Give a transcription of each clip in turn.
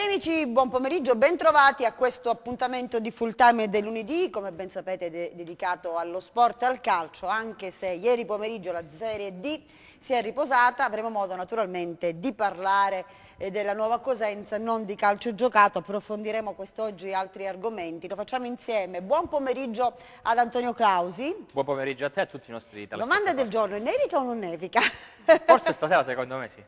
Cari amici, buon pomeriggio, bentrovati a questo appuntamento di full time del lunedì, come ben sapete de dedicato allo sport e al calcio, anche se ieri pomeriggio la Serie D si è riposata, avremo modo naturalmente di parlare e della Nuova Cosenza, non di calcio giocato, approfondiremo quest'oggi altri argomenti, lo facciamo insieme. Buon pomeriggio ad Antonio Clausi. Buon pomeriggio a te e a tutti i nostri telespettatori. Domanda del giorno, è nevica o non nevica? Forse stasera secondo me sì.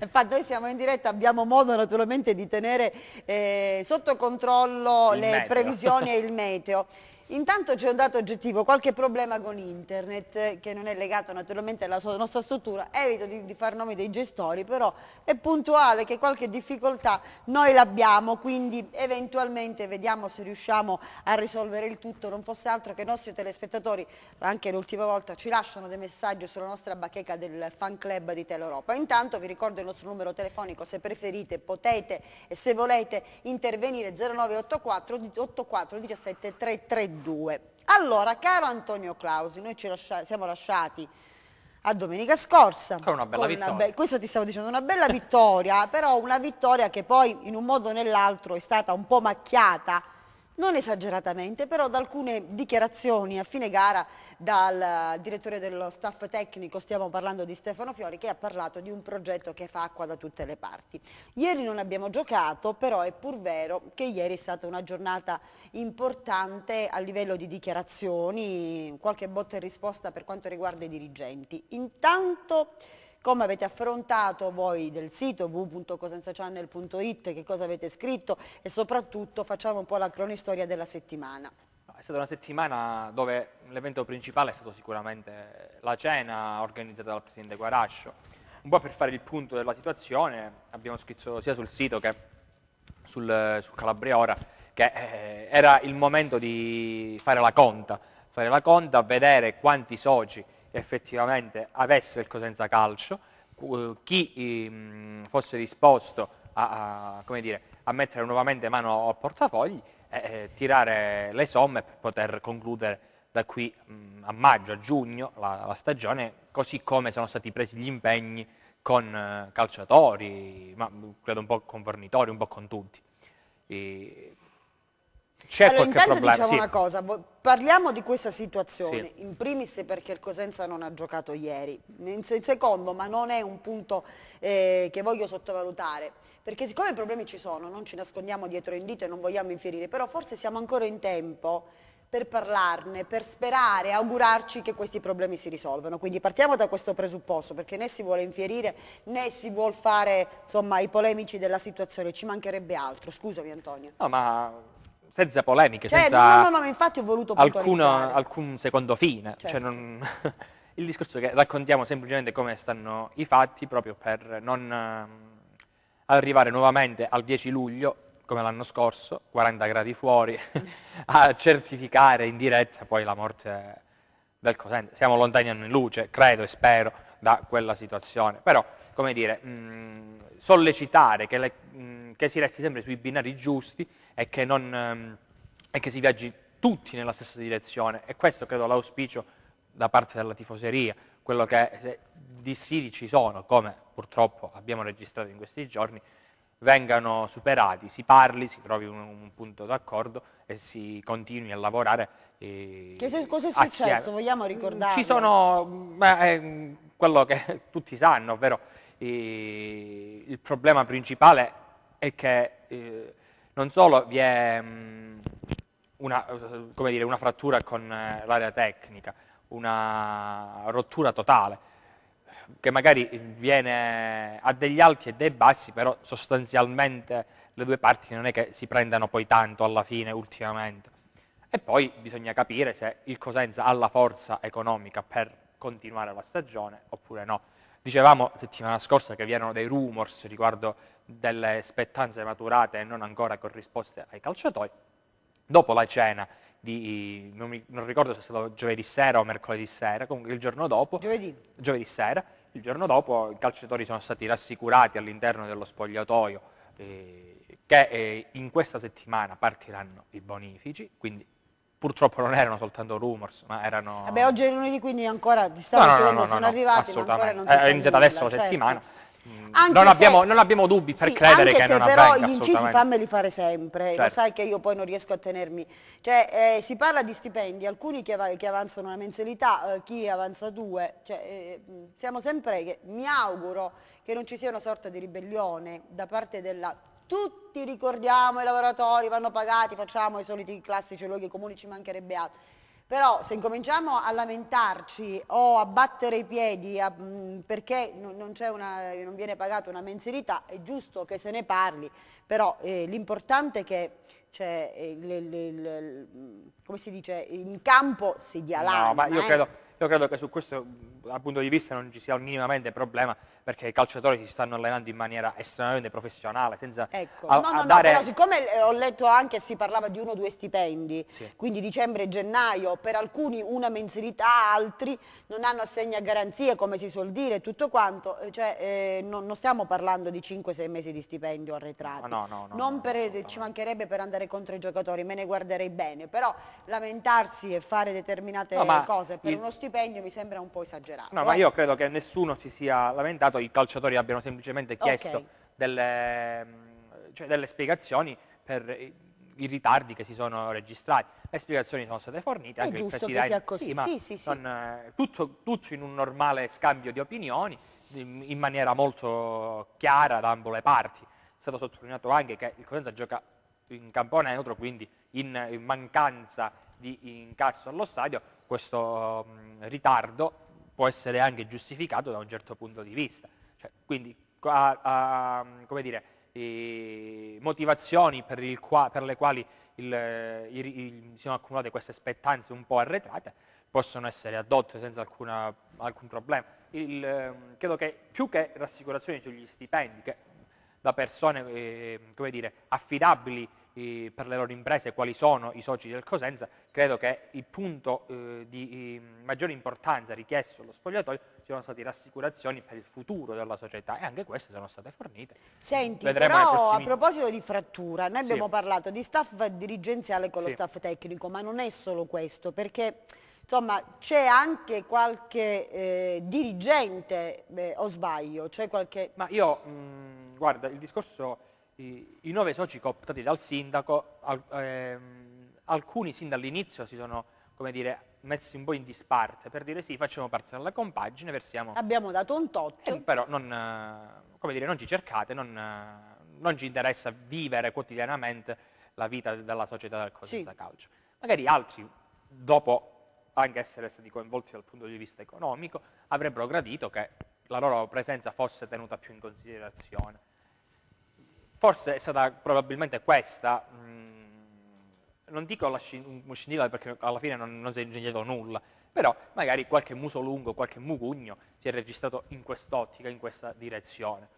Infatti noi siamo in diretta, abbiamo modo naturalmente di tenere eh, sotto controllo il le meteo. previsioni e il meteo. Intanto c'è un dato oggettivo, qualche problema con internet che non è legato naturalmente alla nostra struttura, evito di, di far nomi dei gestori, però è puntuale che qualche difficoltà noi l'abbiamo, quindi eventualmente vediamo se riusciamo a risolvere il tutto, non fosse altro che i nostri telespettatori, anche l'ultima volta, ci lasciano dei messaggi sulla nostra bacheca del fan club di Teleuropa. Intanto vi ricordo il nostro numero telefonico, se preferite potete e se volete intervenire 0984 84 17 332 2. Allora, caro Antonio Clausi, noi ci lascia siamo lasciati a domenica scorsa. Con una bella con vittoria. Una be questo ti stavo dicendo, una bella vittoria, però una vittoria che poi in un modo o nell'altro è stata un po' macchiata non esageratamente, però da alcune dichiarazioni a fine gara dal direttore dello staff tecnico, stiamo parlando di Stefano Fiori, che ha parlato di un progetto che fa acqua da tutte le parti. Ieri non abbiamo giocato, però è pur vero che ieri è stata una giornata importante a livello di dichiarazioni, qualche botta e risposta per quanto riguarda i dirigenti. Intanto come avete affrontato voi del sito www.cosensachannel.it, che cosa avete scritto e soprattutto facciamo un po' la cronistoria della settimana. È stata una settimana dove l'evento principale è stato sicuramente la cena organizzata dal Presidente Guarascio. Un po' per fare il punto della situazione abbiamo scritto sia sul sito che sul, sul Calabria Ora che eh, era il momento di fare la conta, fare la conta, vedere quanti soci effettivamente avesse il Cosenza Calcio, eh, chi ehm, fosse disposto a, a, dire, a mettere nuovamente mano al portafogli e eh, eh, tirare le somme per poter concludere da qui mm, a maggio, a giugno la, la stagione, così come sono stati presi gli impegni con calciatori, ma mm, credo un po' con fornitori, un po' con tutti. E c'è allora, qualche problema. diciamo sì. una cosa, parliamo di questa situazione, sì. in primis perché il Cosenza non ha giocato ieri, in secondo, ma non è un punto eh, che voglio sottovalutare, perché siccome i problemi ci sono, non ci nascondiamo dietro il dito e non vogliamo infierire, però forse siamo ancora in tempo per parlarne, per sperare, augurarci che questi problemi si risolvano. Quindi partiamo da questo presupposto, perché né si vuole infierire né si vuole fare insomma, i polemici della situazione, ci mancherebbe altro. Scusami Antonio. No, ma senza polemiche, cioè, senza no, no, no, infatti ho voluto alcuna, alcun secondo fine. Cioè, certo. Cioè non... il discorso è che raccontiamo semplicemente come stanno i fatti proprio per non ehm, arrivare nuovamente al 10 luglio, come l'anno scorso, 40 gradi fuori, a certificare in diretta poi la morte del Cosente. Siamo lontani anni luce, credo e spero, da quella situazione. Però come dire, mh, sollecitare che, le, mh, che, si resti sempre sui binari giusti e che, non, mh, ehm, e che si viaggi tutti nella stessa direzione. E questo credo l'auspicio da parte della tifoseria, quello che dissidi ci sono, come purtroppo abbiamo registrato in questi giorni, vengano superati, si parli, si trovi un, un punto d'accordo e si continui a lavorare. Eh, che se, cosa è successo? Assieme. Vogliamo ricordare? Ci sono, beh, quello che tutti sanno, ovvero eh, il problema principale è che eh, non solo vi è mh, mm, una, dire, una, frattura con eh, l'area tecnica, una rottura totale, che magari viene, a degli alti e dei bassi, però sostanzialmente le due parti non è che si prendano poi tanto alla fine ultimamente. E poi bisogna capire se il Cosenza ha la forza economica per continuare la stagione oppure no. Dicevamo settimana scorsa che vi erano dei rumors riguardo delle spettanze maturate e non ancora corrisposte ai calciatori. Dopo la cena di, non, mi, non, ricordo se è stato giovedì sera o mercoledì sera, comunque il giorno dopo, giovedì. giovedì sera, il giorno dopo i calciatori sono stati rassicurati all'interno dello spogliatoio eh, che eh, in questa settimana partiranno i bonifici, quindi purtroppo non erano soltanto rumors, ma erano... Vabbè, eh oggi è lunedì, quindi ancora di sabato no, no, no, sono no, arrivati, assolutamente. ma ancora non si È eh, adesso la certo. settimana. Mm, non, se, abbiamo, non, abbiamo, dubbi per sì, credere che non avvenga però gli incisi fammeli fare sempre certo. lo sai che io poi non riesco a tenermi cioè, eh, si parla di stipendi alcuni che, av che avanzano una mensilità eh, chi avanza due cioè, eh, siamo sempre che mi auguro che non ci sia una sorta di ribellione da parte della tutti ricordiamo i lavoratori, vanno pagati, facciamo i soliti classici luoghi comuni, ci mancherebbe altro. Però se incominciamo a lamentarci o a battere i piedi a, mh, mm, perché non, una, non, viene pagata una mensilità, è giusto che se ne parli, però eh, l'importante è che cioè, il, il, il, come si dice, in campo si dialogano. No, ma io eh? credo io credo che su questo dal punto di vista non ci sia minimamente problema perché i calciatori si stanno allenando in maniera estremamente professionale, senza ecco. a, no, no, a dare... no, però siccome eh, ho letto anche si parlava di uno o due stipendi, sì. quindi dicembre e gennaio, per alcuni una mensilità, altri non hanno assegna garanzie, come si suol dire, tutto quanto, eh, cioè eh, non, non, stiamo parlando di 5-6 mesi di stipendio arretrati. No, no, no. Non per, ci mancherebbe per andare contro i giocatori, me ne guarderei bene, però lamentarsi e fare determinate cose per il... uno stipendio stipendio mi sembra un po' esagerato. No, eh? ma io credo che nessuno si sia lamentato, i calciatori abbiano semplicemente chiesto okay. delle, mm, cioè delle spiegazioni per i ritardi che si sono registrati. Le spiegazioni sono state fornite, anche il Presidente. Sia così. Sì, ma sì, sì, sì. Non, eh, tutto, tutto, in un normale scambio di opinioni, in maniera molto chiara da ambo le parti. È stato sottolineato anche che il Cosenza gioca in campo neutro, quindi in, in mancanza di incasso allo stadio, questo ritardo può essere anche giustificato da un certo punto di vista. Cioè, quindi a, a, come dire, motivazioni per, qua, per, le quali il, il, il, sono accumulate queste aspettanze un po' arretrate possono essere adotte senza alcuna, alcun problema. credo che più che rassicurazioni sugli stipendi, che da persone eh, dire, affidabili eh, per le loro imprese quali sono i soci del Cosenza, credo che il punto eh, di maggiore importanza richiesto allo spogliatoio siano state rassicurazioni per il futuro della società e anche queste sono state fornite. Senti, Vedremo però a proposito di frattura, noi abbiamo parlato di staff dirigenziale con sì. lo staff tecnico, ma non è solo questo, perché insomma c'è anche qualche eh, dirigente, beh, o sbaglio, c'è cioè qualche... Ma io, mh, mm, guarda, il discorso i, i nove soci cooptati dal sindaco, al, ehm, alcuni sin dall'inizio si sono come dire, messi un po' in disparte per dire sì, facciamo parte della compagine, versiamo... Abbiamo dato un totto. Eh, però non, come dire, non ci cercate, non, non, ci interessa vivere quotidianamente la vita della società del Cosenza sì. Calcio. Magari altri, dopo anche essere stati coinvolti dal punto di vista economico, avrebbero gradito che la loro presenza fosse tenuta più in considerazione forse è stata probabilmente questa, mh, mm, non dico la scintilla perché alla fine non, non si è ingegnato nulla, però magari qualche muso lungo, qualche mugugno si è registrato in quest'ottica, in questa direzione.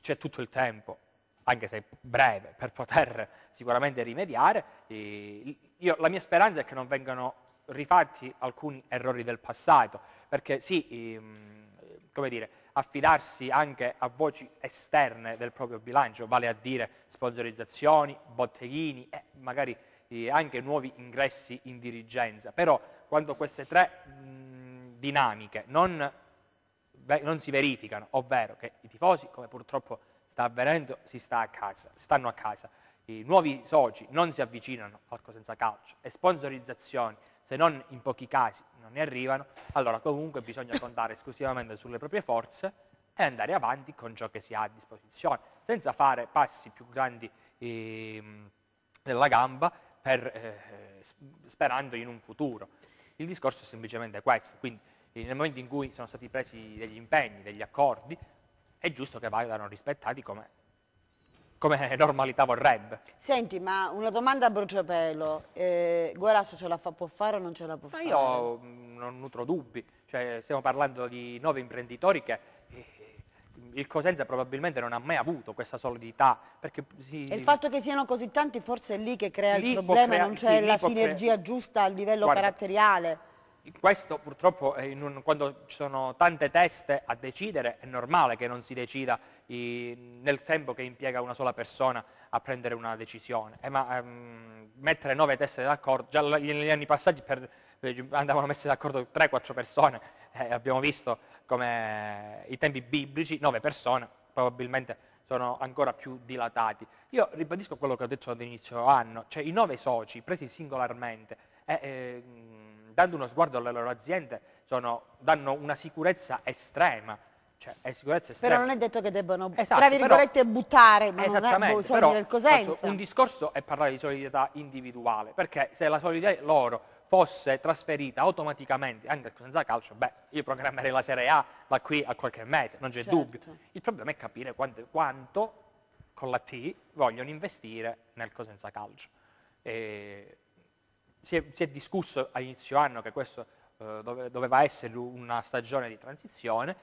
C'è tutto il tempo, anche se breve, per poter sicuramente rimediare. Io, la mia speranza è che non vengano rifatti alcuni errori del passato, perché sì, ehm, come dire, affidarsi anche a voci esterne del proprio bilancio, vale a dire sponsorizzazioni, botteghini e magari eh, anche nuovi ingressi in dirigenza. Però quando queste tre mh, mm, dinamiche non, non, si verificano, ovvero che i tifosi, come purtroppo sta avvenendo, si sta a casa, stanno a casa, i nuovi soci non si avvicinano al Cosenza Calcio e sponsorizzazioni se non in pochi casi non ne arrivano, allora comunque bisogna contare esclusivamente sulle proprie forze e andare avanti con ciò che si ha a disposizione, senza fare passi più grandi eh, della gamba per, eh, sperando in un futuro. Il discorso è semplicemente questo, quindi eh, nel momento in cui sono stati presi degli impegni, degli accordi, è giusto che vadano rispettati come come normalità vorrebbe. Senti, ma una domanda a bruciapelo, eh, Guerasso ce la fa, può fare o non ce la può ma fare? Io mm, non nutro dubbi, cioè, stiamo parlando di nuovi imprenditori che eh, il Cosenza probabilmente non ha mai avuto questa solidità. Si... E il fatto che siano così tanti forse è lì che crea lì il problema, crea... non c'è sì, la sinergia crea... giusta a livello Guarda, caratteriale. Questo purtroppo eh, un... quando ci sono tante teste a decidere è normale che non si decida i, nel tempo che impiega una sola persona a prendere una decisione. Eh, ma ehm, mettere nove teste d'accordo, già negli anni passati per, andavano messe d'accordo 3-4 persone, eh, abbiamo visto come i tempi biblici, nove persone, probabilmente sono ancora più dilatati. Io ribadisco quello che ho detto all'inizio anno, cioè i nove soci presi singolarmente, eh, eh, dando uno sguardo alle loro aziende, sono, danno una sicurezza estrema cioè è sicurezza estrema. Però non è detto che debbano, esatto, tra virgolette, però, buttare, ma esattamente, non è però, il cosenza. Un discorso è parlare di solidarietà individuale, perché se la solidarietà loro fosse trasferita automaticamente anche al cosenza calcio, beh, io programmerei la Serie A da qui a qualche mese, non c'è certo. dubbio. Il problema è capire quanto, quanto, con la T vogliono investire nel Cosenza Calcio. E si, è, si è discusso all'inizio anno che questo eh, dove, doveva essere una stagione di transizione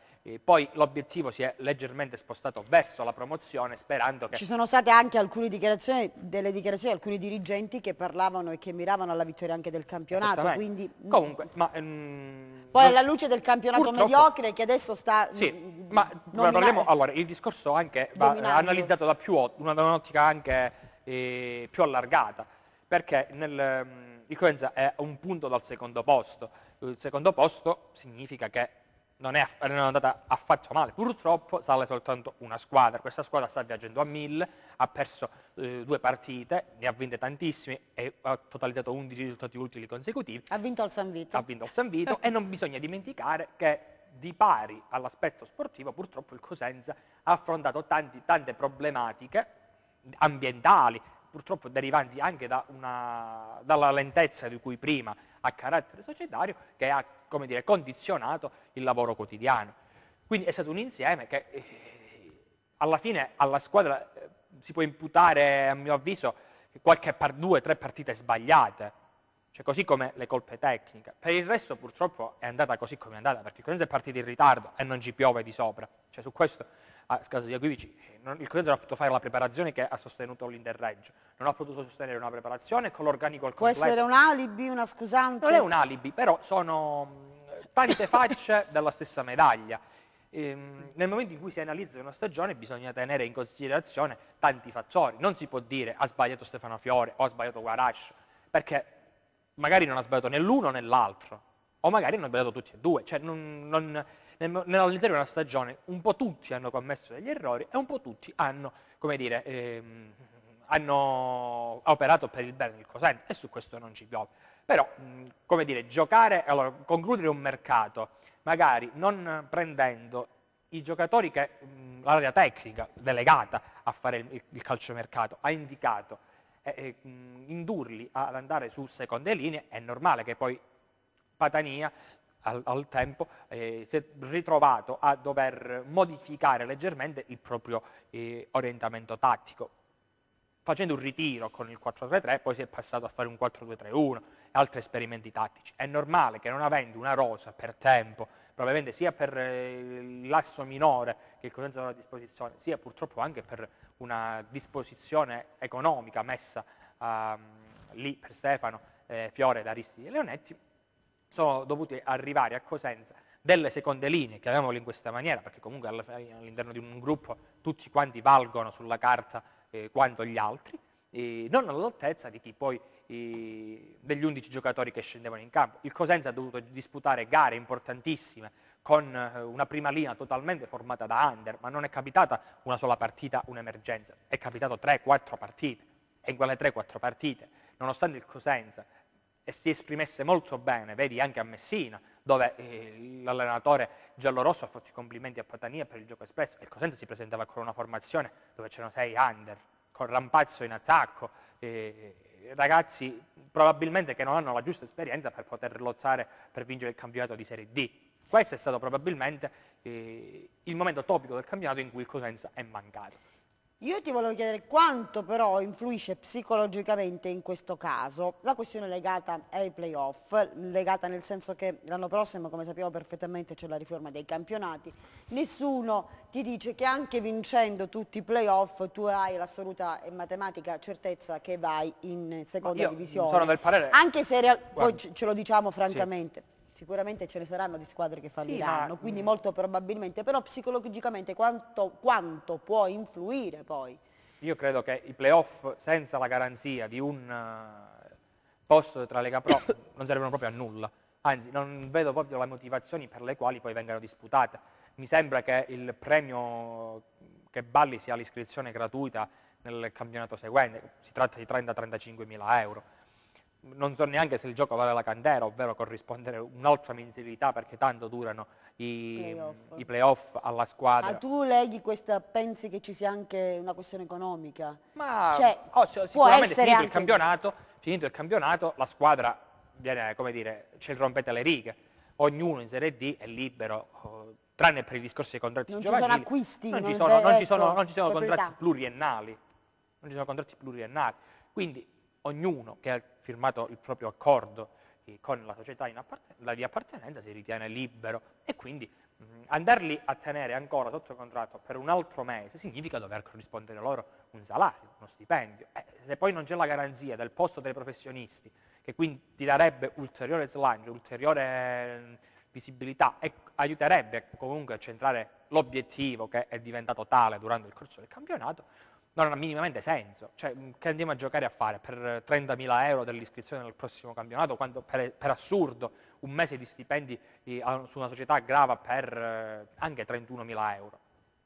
poi l'obiettivo si è leggermente spostato verso la promozione sperando che... Ci sono state anche alcune dichiarazioni, delle dichiarazioni di alcuni dirigenti che parlavano e che miravano alla vittoria anche del campionato, quindi... Mm, Comunque, ma... Ehm, poi alla luce del campionato purtroppo... mediocre che adesso sta... Mm, sì, ma parliamo... Allora, il discorso anche va Dominando. analizzato da più, una, da un'ottica anche eh, più allargata, perché nel, mm, il Coenza è un punto dal secondo posto. Il secondo posto significa che non è, non è andata affatto male, purtroppo sale soltanto una squadra, questa squadra sta viaggiando a 1000, ha perso eh, due partite, ne ha vinte tantissime e ha totalizzato 11 risultati utili consecutivi. Ha vinto al San Vito. Ha vinto al San Vito e non bisogna dimenticare che di pari all'aspetto sportivo purtroppo il Cosenza ha affrontato tanti, tante problematiche ambientali, purtroppo derivanti anche da una, dalla lentezza di cui prima a carattere societario, che ha dire, condizionato il lavoro quotidiano. Quindi è stato un insieme che eh, alla fine alla squadra eh, si può imputare, a mio avviso, qualche par- due, tre partite sbagliate, cioè così come le colpe tecniche. Per il resto purtroppo è andata così come è andata, perché Cosenza è partito in ritardo e non ci piove di sopra, cioè su questo a caso di Aguivici, eh, il non ha potuto fare la preparazione che ha sostenuto l'Inderreg, non ha potuto sostenere una preparazione con l'organico al completo. Può essere un alibi, una scusante? Non è un alibi, però sono mm, tante facce della stessa medaglia. Ehm, nel momento in cui si analizza una stagione bisogna tenere in considerazione tanti fattori, non si può dire ha sbagliato Stefano Fiore o ha sbagliato Guarash, perché magari non ha sbagliato né l'uno né l'altro, o magari hanno sbagliato tutti e due, cioè non, non nell'interno di una stagione un po' tutti hanno commesso degli errori e un po' tutti hanno, come dire, ehm, hanno operato per il bene del cosente, e su questo non ci piove. Però, mh, come dire, giocare, allora, concludere un mercato, magari non prendendo i giocatori che mh, l'area tecnica delegata a fare il, il calciomercato ha indicato, e, e, mh, indurli ad andare su seconde linee, è normale che poi Patania al, al tempo eh, si è ritrovato a dover modificare leggermente il proprio eh, orientamento tattico. Facendo un ritiro con il 4-3-3 poi si è passato a fare un 4-2-3-1 e altri esperimenti tattici. È normale che non avendo una rosa per tempo, probabilmente sia per eh, l'asso minore che il Cosenza aveva a disposizione, sia purtroppo anche per una disposizione economica messa ehm, lì per Stefano, eh, Fiore, D'Aristi e Leonetti, sono dovuti arrivare a Cosenza delle seconde linee, chiamiamole in questa maniera, perché comunque all'interno di un gruppo tutti quanti valgono sulla carta eh, quanto gli altri, eh, non all'altezza di chi poi eh, degli 11 giocatori che scendevano in campo. Il Cosenza ha dovuto disputare gare importantissime con eh, una prima linea totalmente formata da under, ma non è capitata una sola partita un'emergenza, è capitato 3-4 partite, e in quelle 3-4 partite, nonostante il Cosenza e si esprimesse molto bene, vedi anche a Messina, dove eh, l'allenatore giallorosso ha fatto i complimenti a Patania per il gioco espresso, e il Cosenza si presentava con una formazione dove c'erano sei under, con Rampazzo in attacco, eh, ragazzi probabilmente che non hanno la giusta esperienza per poter lottare per vincere il campionato di Serie D. Questo è stato probabilmente eh, il momento topico del campionato in cui il Cosenza è mancato. Io ti volevo chiedere quanto però influisce psicologicamente in questo caso la questione legata ai playoff, legata nel senso che l'anno prossimo, come sappiamo perfettamente, c'è la riforma dei campionati, nessuno ti dice che anche vincendo tutti i playoff tu hai l'assoluta e matematica certezza che vai in seconda divisione. Sono del parere. Anche se real... poi ce lo diciamo francamente. Sì sicuramente ce ne saranno di squadre che falliranno, sì, ma... quindi mm. molto probabilmente, però psicologicamente quanto, quanto può influire poi? Io credo che i playoff senza la garanzia di un eh, posto tra Lega Pro non servono proprio a nulla, anzi non vedo proprio le motivazioni per le quali poi vengano disputate. Mi sembra che il premio che balli sia l'iscrizione gratuita nel campionato seguente, si tratta di 30-35 mila euro non so neanche se il gioco vale la candela, ovvero corrispondere un'altra mensilità perché tanto durano i playoff, i alla squadra. Ma tu leghi questa, pensi che ci sia anche una questione economica? Ma cioè, oh, sicuramente finito, anche... il campionato, finito il campionato la squadra viene, come dire, ce il rompete le righe. Ognuno in Serie D è libero, oh, tranne per i discorsi dei contratti non giovanili. Ci acquisti, non, non ci sono acquisti, non, ci sono, non ci sono contratti pluriennali. Non ci sono contratti pluriennali. Quindi ognuno che ha firmato il proprio accordo eh, con la società di appartenenza si ritiene libero e quindi mm, andarli a tenere ancora sotto contratto per un altro mese significa dover corrispondere loro un salario, uno stipendio. Eh, se poi non c'è la garanzia del posto dei professionisti, che quindi ti darebbe ulteriore slancio, ulteriore mm, visibilità e aiuterebbe comunque a centrare l'obiettivo che è diventato tale durante il corso del campionato, non ha minimamente senso. Cioè, mm, che andiamo a giocare a fare per 30.000 eh, euro dell'iscrizione al prossimo campionato, quando per, eh, per assurdo un mese di stipendi di, su una società grava per eh, anche 31.000 euro.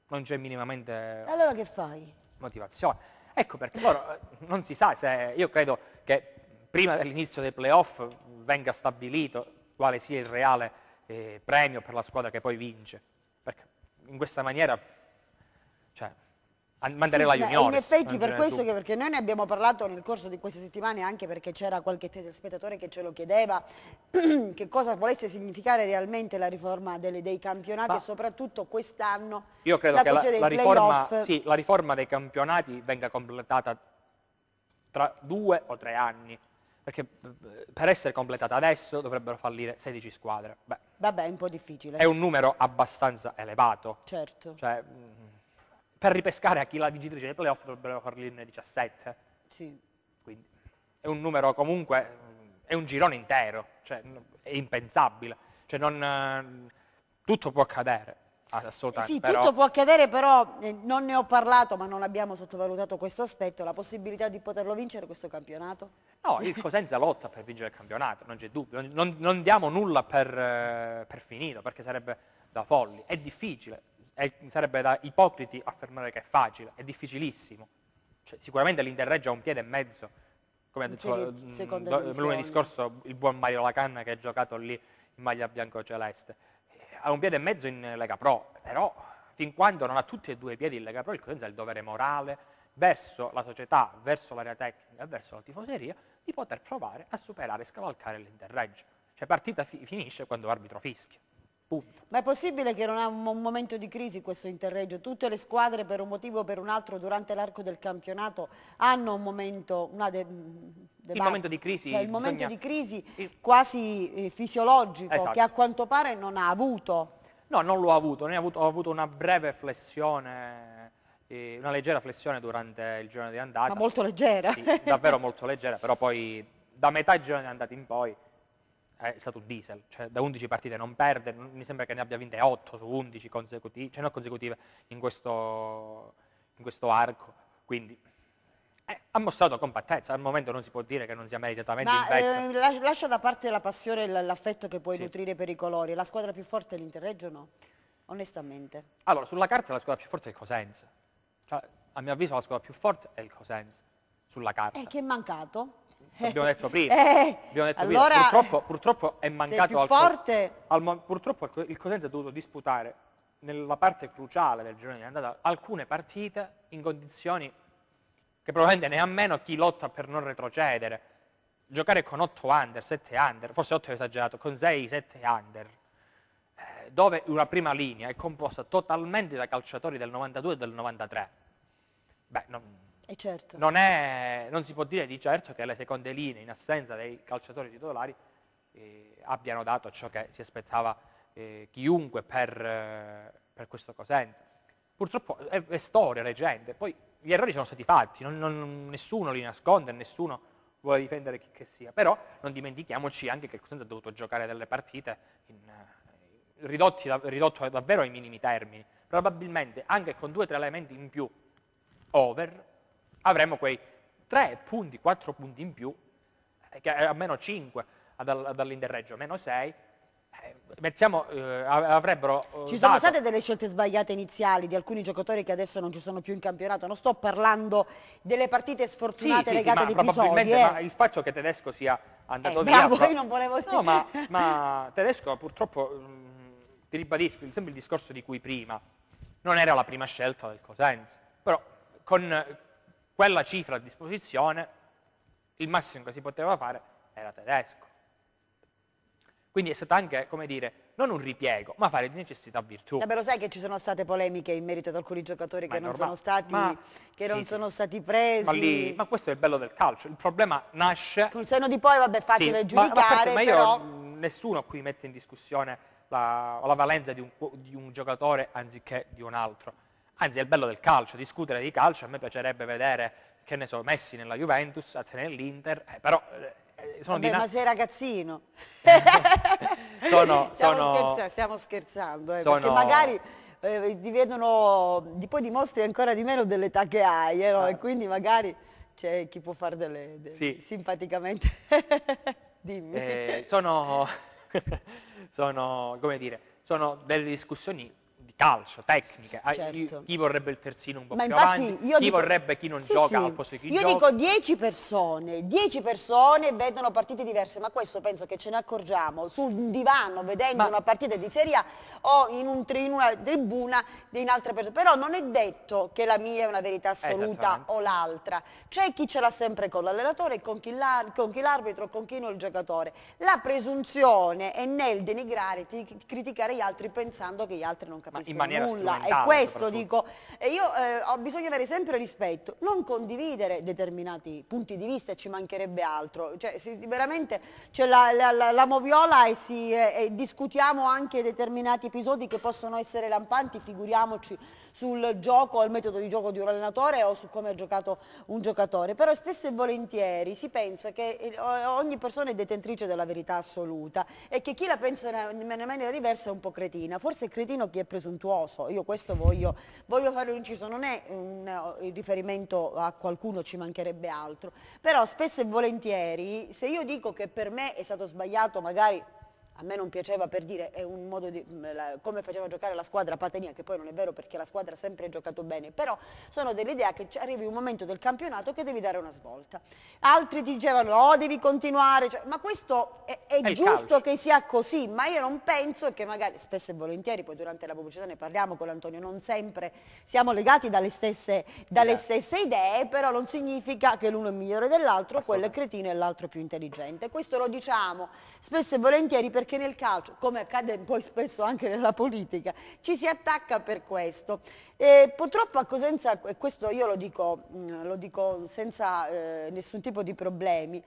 Non c'è minimamente... Allora che fai? Motivazione. Ecco perché loro non si sa se... Io credo che prima dell'inizio dei playoff venga stabilito quale sia il reale eh, premio per la squadra che poi vince. Perché in questa maniera... Cioè, mandare sì, la junior. In effetti per questo che perché noi ne abbiamo parlato nel corso di queste settimane anche perché c'era qualche telespettatore che ce lo chiedeva che cosa volesse significare realmente la riforma delle, dei campionati Ma e soprattutto quest'anno Io credo la che la, la, riforma, sì, la, riforma, dei campionati venga completata tra due o tre anni perché eh, per essere completata adesso dovrebbero fallire 16 squadre. Beh, Vabbè, è un po' difficile. È un numero abbastanza elevato. Certo. Cioè, per ripescare a chi la vincitrice dei playoff dovrebbero farli in 17. Sì. Quindi è un numero comunque, è un girone intero, cioè è impensabile. Cioè non, tutto può accadere. Assolutamente. Sì, però... tutto può accadere, però eh, non ne ho parlato, ma non abbiamo sottovalutato questo aspetto, la possibilità di poterlo vincere questo campionato? No, il Cosenza lotta per vincere il campionato, non c'è dubbio, non, non diamo nulla per, eh, per finito, perché sarebbe da folli, è difficile, è, sarebbe da ipocriti affermare che è facile, è difficilissimo. Cioè, sicuramente l'Interreggio ha un piede e mezzo, come ha detto mm, lunedì scorso il buon Mario Lacanna che ha giocato lì in maglia bianco-celeste. Eh, ha un piede e mezzo in Lega Pro, però fin quando non ha tutti e due i piedi in Lega Pro, il Cosenza ha il dovere morale verso la società, verso l'area tecnica, verso la tifoseria, di poter provare a superare e scavalcare l'interreggio. Cioè partita fi- finisce quando arbitro fischia. Punto. Ma è possibile che non ha un momento di crisi questo interregio? Tutte le squadre per un motivo o per un altro durante l'arco del campionato hanno un momento, una de, mm, de il, momento di, crisi, cioè, il bisogna... momento di crisi, quasi eh, fisiologico esatto. che a quanto pare non ha avuto. No, non l'ho avuto, ne ho avuto, ho avuto una breve flessione eh, una leggera flessione durante il giorno di andata. Ma molto leggera. Sì, davvero molto leggera, però poi da metà giorno di andata in poi è stato diesel, cioè da 11 partite non perde, mi sembra che ne abbia vinte 8 su 11 consecutive, cioè non consecutive in questo, in questo arco, quindi eh, ha mostrato compattezza, al momento non si può dire che non sia meritatamente Ma, in pezzo. Eh, lascia da parte la passione e l'affetto che puoi sì. nutrire per i colori, la squadra più forte è l'Interreggio no? Onestamente. Allora, sulla carta la squadra più forte è il Cosenza, cioè, a mio avviso la squadra più forte è il Cosenza, sulla carta. E eh, che è mancato? Eh. Abbiamo detto prima. Eh, abbiamo detto allora, prima. Purtroppo, purtroppo, è mancato al, forte. Al, purtroppo il Cosenza ha dovuto disputare nella parte cruciale del girone di andata alcune partite in condizioni che probabilmente ne ha meno chi lotta per non retrocedere. Giocare con 8 under, 7 under, forse 8 è esagerato, con 6, 7 under, eh, dove una prima linea è composta totalmente da calciatori del 92 e del 93. Beh, non, eh, certo. non, è, non, si può dire di certo che le seconde linee, in assenza dei calciatori titolari, eh, abbiano dato ciò che si aspettava eh, chiunque per, eh, per, questo Cosenza. Purtroppo è, è storia, leggende, poi gli errori sono stati fatti, non, non, nessuno li nasconde, nessuno vuole difendere chi che sia, però non dimentichiamoci anche che il Cosenza ha dovuto giocare delle partite in, eh, ridotti, ridotto davvero ai minimi termini, probabilmente anche con due o tre elementi in più over avremo quei 3 punti, 4 punti in più, eh, che è eh, a meno 5 dall'interreggio, meno 6, eh, Mettiamo, eh, avrebbero ci sono dato. state delle scelte sbagliate iniziali di alcuni giocatori che adesso non ci sono più in campionato non sto parlando delle partite sfortunate sì, legate sì, sì, ad episodi eh. ma il fatto che Tedesco sia andato eh, via bravo, io non volevo dire. no ma, ma Tedesco purtroppo mh, mm, ti ribadisco sempre il discorso di cui prima non era la prima scelta del Cosenza però con, quella cifra a disposizione, il massimo che si poteva fare era tedesco. Quindi è stato anche, come dire, non un ripiego, ma fare di necessità virtù. Vabbè, lo sai che ci sono state polemiche in merito ad alcuni giocatori ma che, non sono, stati, ma, che sì, non sono stati, presi. Ma, lì, ma, questo è il bello del calcio, il problema nasce... Sul senno di poi, vabbè, facile sì, giudicare, ma, io, però... nessuno qui mette in discussione la, la valenza di un, di un giocatore anziché di un altro Anzi, è il bello del calcio, discutere di calcio, a me piacerebbe vedere, che ne so, Messi nella Juventus, Atene nell'Inter, eh, però eh, eh sono Vabbè, di... Na- ma sei ragazzino. sono, stiamo, sono... Scherzando, stiamo, scherzando, eh, sono... perché magari eh, ti vedono, ti poi dimostri ancora di meno dell'età che hai, eh, no? e ah. quindi magari c'è chi può fare delle, delle sì. simpaticamente. Dimmi. Eh, sono, sono, come dire, sono delle discussioni calcio, tecniche, ah, certo. chi vorrebbe il terzino un po' Ma più avanti, chi dico... vorrebbe chi non sì, gioca sì. al posto di chi io gioca. Io dico 10 persone, 10 persone vedono partite diverse, ma questo penso che ce ne accorgiamo sul divano vedendo ma... una partita di Serie A o in, un in una tribuna di un'altra persona, però non è detto che la mia è una verità assoluta o l'altra, c'è chi ce l'ha sempre con l'allenatore, con chi l'arbitro, con chi non il giocatore. La presunzione è nel denigrare, criticare gli altri pensando che gli altri non capiscono in capisco nulla, è questo dico. Io eh, ho bisogno di avere sempre rispetto, non condividere determinati punti di vista, e ci mancherebbe altro. Cioè, si, veramente c'è cioè, la, la, la, la, moviola e, si, eh, e discutiamo anche determinati episodi che possono essere lampanti, figuriamoci sul gioco, al metodo di gioco di un allenatore o su come ha giocato un giocatore, però spesso e volentieri si pensa che ogni persona è detentrice della verità assoluta e che chi la pensa in maniera diversa è un po' cretina, forse è cretino chi è presuntuoso, io questo voglio, voglio fare un inciso, non è un riferimento a qualcuno, ci mancherebbe altro, però spesso e volentieri se io dico che per me è stato sbagliato magari a me non piaceva per dire è un modo di, mm, la, come faceva giocare la squadra Patania, che poi non è vero perché la squadra ha sempre giocato bene, però sono dell'idea che arrivi un momento del campionato che devi dare una svolta. Altri dicevano no, oh, devi continuare, cioè, ma questo è, è, è giusto che sia così, ma io non penso che magari, spesso e volentieri, poi durante la pubblicità ne parliamo con Antonio, non sempre siamo legati dalle stesse, dalle esatto. stesse idee, però non significa che l'uno è migliore dell'altro, quello è cretino e l'altro è più intelligente. Questo lo diciamo spesso e volentieri perché perché nel calcio, come accade poi spesso anche nella politica, ci si attacca per questo. E purtroppo a Cosenza, e questo io lo dico, mm, lo dico senza eh, nessun tipo di problemi,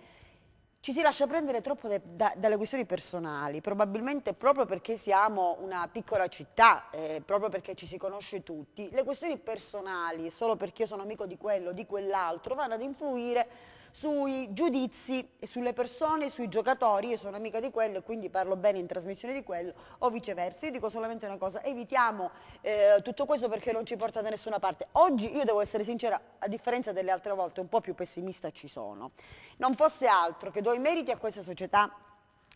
ci si lascia prendere troppo de, da, dalle questioni personali, probabilmente proprio perché siamo una piccola città, eh, proprio perché ci si conosce tutti, le questioni personali, solo perché io sono amico di quello, di quell'altro, vanno ad influire sui giudizi sulle persone, sui giocatori, io sono amica di quello e quindi parlo bene in trasmissione di quello o viceversa. Io dico solamente una cosa, evitiamo eh, tutto questo perché non ci porta da nessuna parte. Oggi io devo essere sincera, a differenza delle altre volte, un po' più pessimista ci sono. Non fosse altro che do i meriti a questa società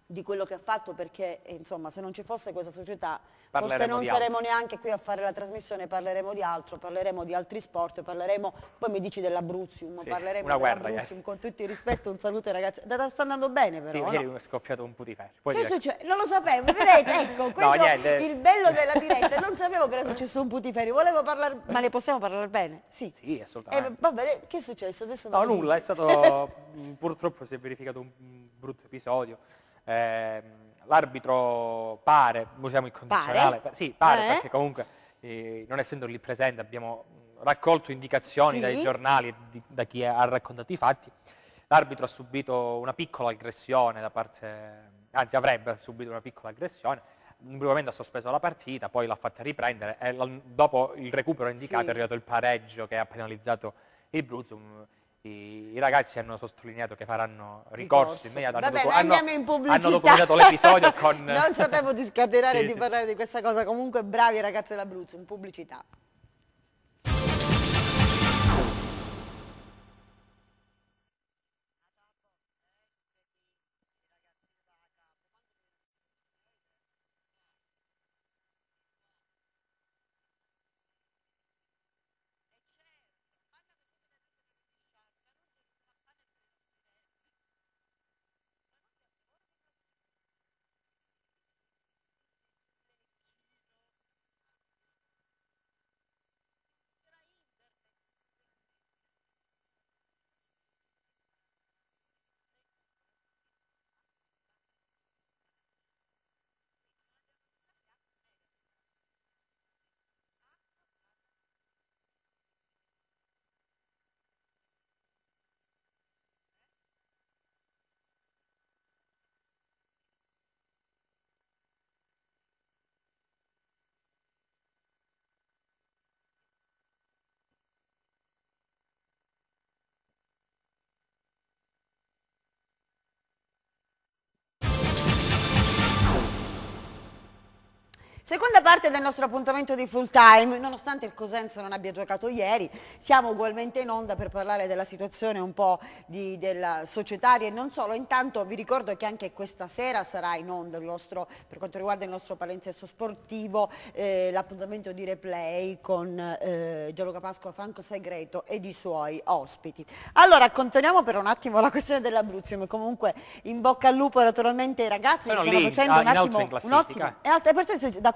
di quello che ha fatto perché eh, insomma se non ci fosse questa società parleremo forse non saremo altro. neanche qui a fare la trasmissione, parleremo di altro, parleremo di altri sport, parleremo, poi mi dici dell'Abruzzium, sì, parleremo dell'Abruzzium, eh. con tutto il rispetto, un saluto ai ragazzi, da, sta andando bene però. Sì, no? ieri è scoppiato un putiferio Che dire... succede? Non lo sapevo, vedete, ecco, quello, no, il bello della diretta, non sapevo che era successo un putiferio, volevo parlare, ma ne possiamo parlare bene? Sì, sì eh, assolutamente. Eh, vabbè, che è successo? Adesso no, nulla, è stato, purtroppo si è verificato un brutto episodio eh, l'arbitro pare, usiamo il condizionale, pare? sì, pare eh? perché comunque eh, non essendo lì presente abbiamo raccolto indicazioni sì. dai giornali, di, da chi ha raccontato i fatti, l'arbitro ha subito una piccola aggressione da parte, anzi avrebbe subito una piccola aggressione, in primo momento ha sospeso la partita, poi l'ha fatta riprendere e dopo il recupero indicato sì. è arrivato il pareggio che ha penalizzato il Bruzum i ragazzi hanno sottolineato che faranno ricorsi immediati. Vabbè, docu- hanno, in pubblicità. Hanno documentato l'episodio con... non sapevo di scatenare e sì, di sì. parlare di questa cosa, comunque bravi ragazzi dell'Abruzzo, in pubblicità. Seconda parte del nostro appuntamento di full time, nonostante il Cosenza non abbia giocato ieri, siamo ugualmente in onda per parlare della situazione un po' di, della societaria e non solo. Intanto vi ricordo che anche questa sera sarà in onda nostro, per quanto riguarda il nostro palinsesto sportivo, eh, l'appuntamento di replay con eh, Gianluca Pasqua, Franco Segreto ed i suoi ospiti. Allora, conteniamo per un attimo la questione dell'Abruzzo, comunque in bocca al lupo naturalmente ai ragazzi che stanno facendo ah, un attimo...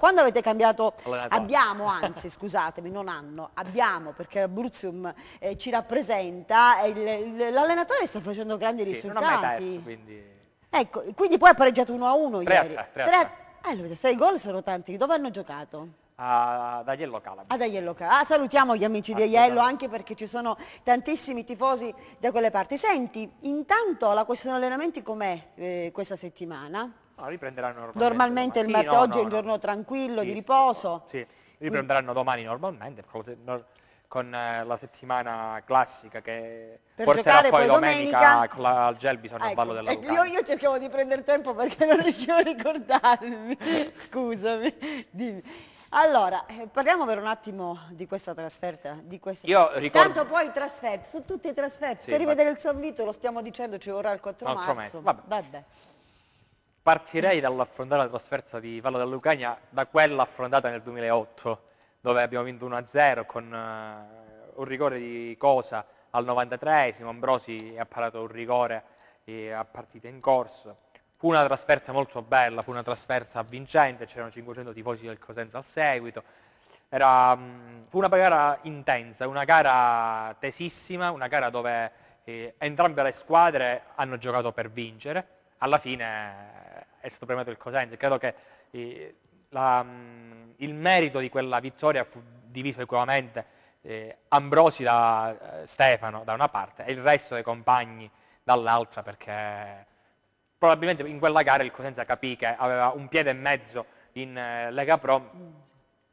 Un quando avete cambiato, allora, abbiamo anzi, scusatemi, non hanno, abbiamo, perché Burzium eh, ci rappresenta, eh, l'allenatore sta facendo grandi sì, risultati. Perso, quindi... Ecco, quindi poi ha pareggiato 1-1 ieri. 3 allora, 6 gol sono tanti, dove hanno giocato? ad Aiello Calabria. Ad Aiello Calabria. Ah, salutiamo gli amici di Aiello anche perché ci sono tantissimi tifosi da quelle parti. Senti, intanto la questione allenamenti com'è eh, questa settimana? riprenderanno normalmente. Normalmente il martedì, sì, no, oggi no, è un giorno tranquillo, sì, di riposo. Sì, riprenderanno domani normalmente con eh, la settimana classica che per porterà poi, poi domenica, domenica al gel bisogna ecco, il ballo della ecco, Lucana. Io, io, cercavo di prendere tempo perché non riuscivo a ricordarmi, scusami. Dimmi. Allora, eh, parliamo per un attimo di questa trasferta. Di questa... Io ricordo... Tanto poi i trasferti, su tutti i trasferti, sì, per rivedere va... il San Vito, lo stiamo dicendo, ci vorrà il 4 marzo. Vabbè. Vabbè. Partirei dall'affrontare la trasferta di Vallo della Lucania, da quella affrontata nel 2008, dove abbiamo vinto 1-0 con eh, un rigore di Cosa al 93esimo, Ambrosi ha parato un rigore a partita in corso. Fu una trasferta molto bella, fu una trasferta vincente, c'erano 500 tifosi del Cosenza al seguito. Era, mm, fu una gara intensa, una gara tesissima, una gara dove eh, entrambe le squadre hanno giocato per vincere. Alla fine è stato premiato il Cosenza. Credo che eh, la, mm, il merito di quella vittoria fu diviso equamente eh, Ambrosi da eh, Stefano da una parte e il resto dei compagni dall'altra perché probabilmente in quella gara il Cosenza capì che aveva un piede e mezzo in eh, Lega Pro,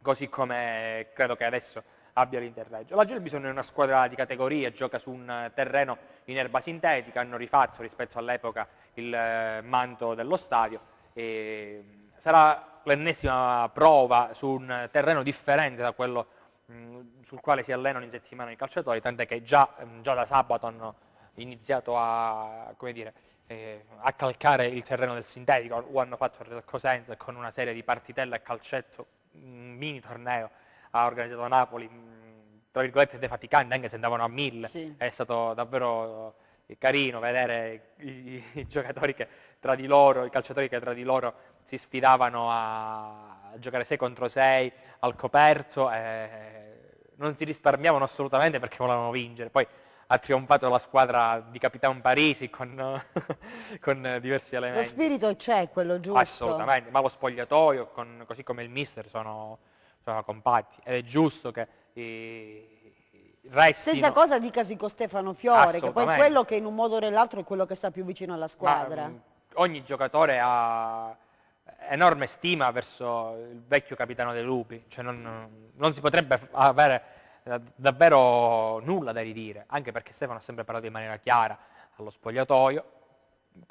così come credo che adesso abbia l'interreggio. La Gelbison è una squadra di categoria, gioca su un eh, terreno in erba sintetica, hanno rifatto rispetto all'epoca il eh, manto dello stadio e mm, sarà l'ennesima prova su un terreno differente da quello mm, sul quale si allenano in settimana i calciatori, tant'è che già, mm, già da sabato hanno iniziato a, dire, eh, a, calcare il terreno del sintetico, o hanno fatto il Cosenza con una serie di partitelle a calcetto, un mini torneo ha organizzato Napoli tra virgolette defaticanti, anche se andavano a mille, sì. è stato davvero eh, carino vedere i, i, giocatori che tra di loro, i calciatori che tra di loro si sfidavano a giocare 6 contro 6 al coperto e eh, non si risparmiavano assolutamente perché volevano vincere. Poi ha trionfato la squadra di Capitan Parisi con, con diversi elementi. Lo spirito c'è quello giusto. Assolutamente, ma lo spogliatoio, con, così come il mister, sono, sono compatti. Ed è giusto che Restino. Stessa cosa dicasi con Stefano Fiore, che poi è quello che in un modo o nell'altro è quello che sta più vicino alla squadra. Ma, mm, ogni giocatore ha enorme stima verso il vecchio capitano dei lupi, cioè non, non, si potrebbe avere eh, davvero nulla da ridire, anche perché Stefano ha sempre parlato in maniera chiara allo spogliatoio,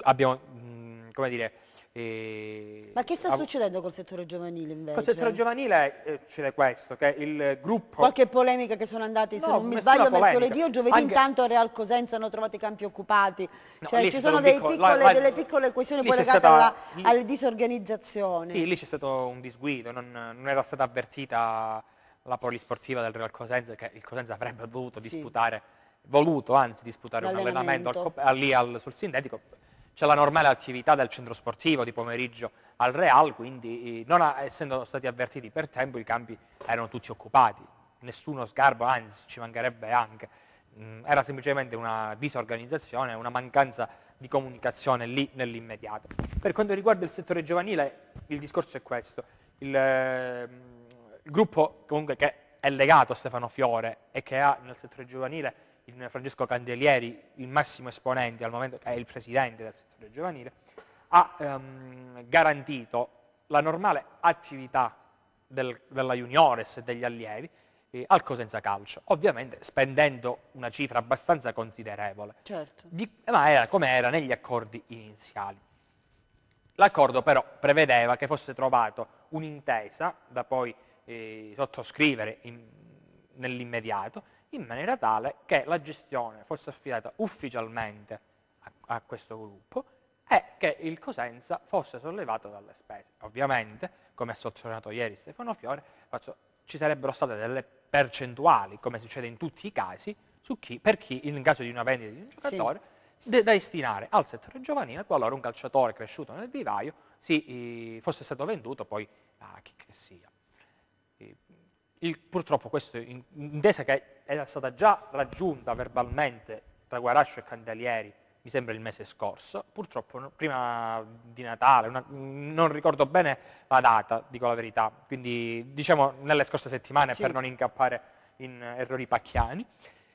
abbiamo, mm, come dire, e... Ma che sta succedendo col settore giovanile invece? Col settore giovanile eh, c'è questo, che il gruppo... Qualche polemica che sono andati, no, se non mi sbaglio, mercoledì o giovedì Anche... intanto a Real Cosenza hanno trovato i campi occupati. No, cioè ci sono piccolo, piccole, la, la, delle piccole questioni poi legate stata, alla, lì, alle disorganizzazioni. Sì, lì c'è stato un disguido, non, non era stata avvertita la polisportiva del Real Cosenza che il Cosenza avrebbe dovuto sì. disputare voluto anzi disputare un allenamento al, al, lì al, sul sintetico c'è la normale attività del centro sportivo di pomeriggio al Real, quindi eh, non a, essendo stati avvertiti per tempo i campi erano tutti occupati, nessuno sgarbo, anzi ci mancherebbe anche, mm, era semplicemente una disorganizzazione, una mancanza di comunicazione lì nell'immediato. Per quanto riguarda il settore giovanile il discorso è questo, il, ehm, il gruppo comunque che è legato a Stefano Fiore e che ha nel settore giovanile Francesco Candelieri, il massimo esponente al momento, che è il presidente del settore giovanile, ha ehm, garantito la normale attività del, della juniores e degli allievi eh, al Cosenza Calcio, ovviamente spendendo una cifra abbastanza considerevole, certo. di, ma era come era negli accordi iniziali. L'accordo però prevedeva che fosse trovato un'intesa da poi eh, sottoscrivere nell'immediato in maniera tale che la gestione fosse affidata ufficialmente a, a questo gruppo e che il Cosenza fosse sollevato dalle spese. Ovviamente, come ha sottolineato ieri Stefano Fiore, faccio, ci sarebbero state delle percentuali, come succede in tutti i casi, chi, per chi, in caso di una vendita di un giocatore, sì. de, da destinare al settore giovanile qualora un calciatore cresciuto nel vivaio si, eh, fosse stato venduto poi a chi che sia il, purtroppo questa intesa che era stata già raggiunta verbalmente tra Guarascio e Candelieri, mi sembra il mese scorso, purtroppo no, prima di Natale, una, non ricordo bene la data, dico la verità, quindi diciamo nelle scorse settimane sì. per non incappare in errori pacchiani,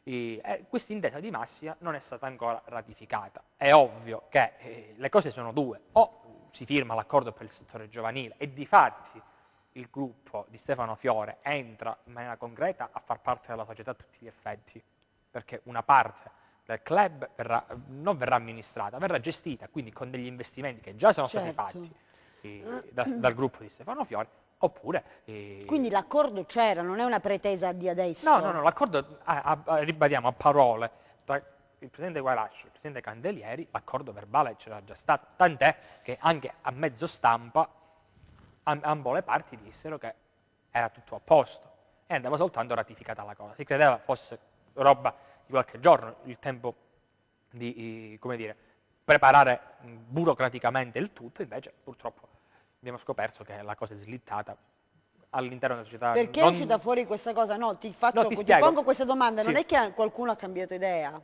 eh, questa intesa di massima non è stata ancora ratificata. È ovvio che eh, le cose sono due, o si firma l'accordo per il settore giovanile e di fatti il gruppo di Stefano Fiore entra in maniera concreta a far parte della società a tutti gli effetti, perché una parte del club verrà, non verrà amministrata, verrà gestita, quindi con degli investimenti che già sono certo. stati fatti eh, da, dal gruppo di Stefano Fiore, oppure... Eh... Quindi l'accordo c'era, non è una pretesa di adesso? No, no, no, l'accordo, ribadiamo a parole, tra il Presidente Guaraccio e il Presidente Candelieri, l'accordo verbale c'era già stato, tant'è che anche a mezzo stampa ambo le parti dissero che era tutto a posto e andava soltanto ratificata la cosa. Si credeva fosse roba di qualche giorno, il tempo di come dire, preparare burocraticamente il tutto, invece purtroppo abbiamo scoperto che la cosa è slittata all'interno della società. Perché non... è uscita fuori questa cosa? No, ti, faccio, no, ti, ti pongo questa domanda, sì. non è che qualcuno ha cambiato idea?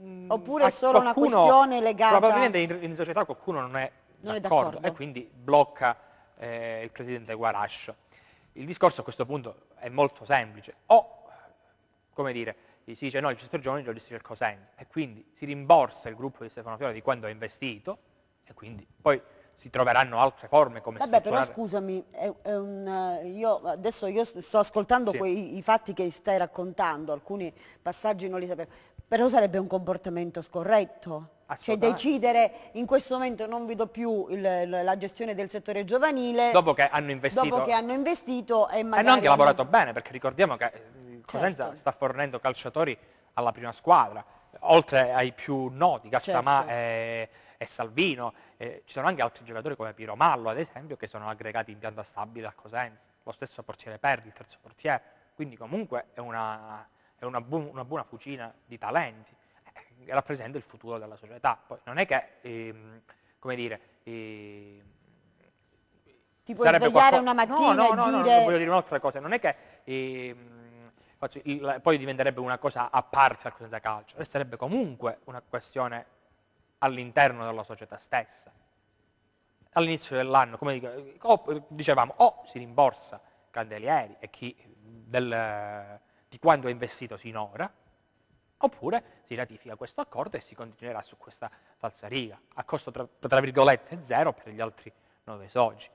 Mm, Oppure è solo qualcuno, una questione legata? Probabilmente in, in società qualcuno non è non d'accordo, è d'accordo. e quindi blocca eh, il presidente Guarascio. Il discorso a questo punto è molto semplice. O, come dire, si dice no, il gestore giovani lo gestisce il Cosenza e quindi si rimborsa il gruppo di Stefano Fiore di quando ha investito e quindi poi si troveranno altre forme come Vabbè, strutturare... però scusami, è, è un, eh, io, adesso io sto ascoltando sì. quei, i fatti che stai raccontando, alcuni passaggi non li sapevo, però sarebbe un comportamento scorretto cioè decidere in questo momento non vedo più il, la gestione del settore giovanile. Dopo che hanno investito. Dopo che hanno investito e magari... Hanno anche lavorato hanno... bene perché ricordiamo che eh, certo. Cosenza certo. sta fornendo calciatori alla prima squadra, oltre ai più noti, Gassamà certo. e, e, Salvino. Eh, ci sono anche altri giocatori come Piro Mallo ad esempio che sono aggregati in pianta stabile a Cosenza. Lo stesso portiere Perdi, il terzo portiere. Quindi comunque è una, è una, bu una buona fucina di talenti rappresenta il futuro della società. Poi non è che, ehm, come dire, ehm, ti puoi sbagliare qualcosa... una mattina no, no, no, dire... no, no, voglio dire un'altra cosa, non è che ehm, faccio, il, poi diventerebbe una cosa a parte la cosa calcio, resterebbe comunque una questione all'interno della società stessa. All'inizio dell'anno, come dico, dicevamo, o si rimborsa Candelieri e chi del, di quanto ha investito sinora, Oppure si ratifica questo accordo e si continuerà su questa falsariga, a costo tra, tra virgolette zero per gli altri nove soci.